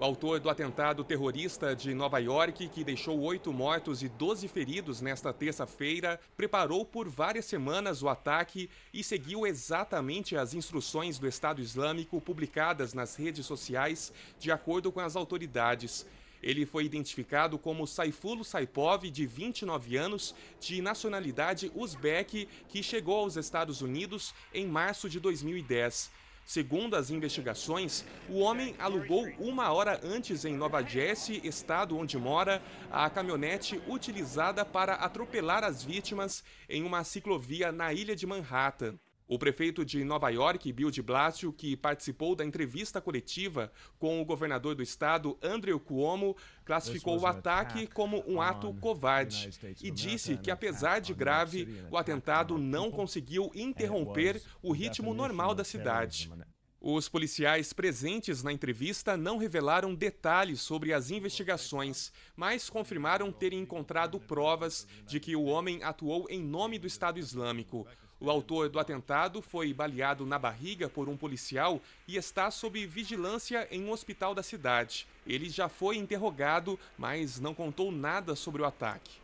o autor do atentado terrorista de Nova York, que deixou oito mortos e 12 feridos nesta terça-feira, preparou por várias semanas o ataque e seguiu exatamente as instruções do Estado Islâmico publicadas nas redes sociais, de acordo com as autoridades. Ele foi identificado como Saifulo Saipov, de 29 anos, de nacionalidade uzbeque, que chegou aos Estados Unidos em março de 2010. Segundo as investigações, o homem alugou uma hora antes em Nova Jersey, estado onde mora, a caminhonete utilizada para atropelar as vítimas em uma ciclovia na ilha de Manhattan. O prefeito de Nova York, Bill de Blasio, que participou da entrevista coletiva com o governador do estado, Andrew Cuomo, classificou o ataque como um ato covarde e disse que, apesar de grave, o atentado não conseguiu interromper o ritmo normal da cidade. Os policiais presentes na entrevista não revelaram detalhes sobre as investigações, mas confirmaram terem encontrado provas de que o homem atuou em nome do Estado Islâmico. O autor do atentado foi baleado na barriga por um policial e está sob vigilância em um hospital da cidade. Ele já foi interrogado, mas não contou nada sobre o ataque.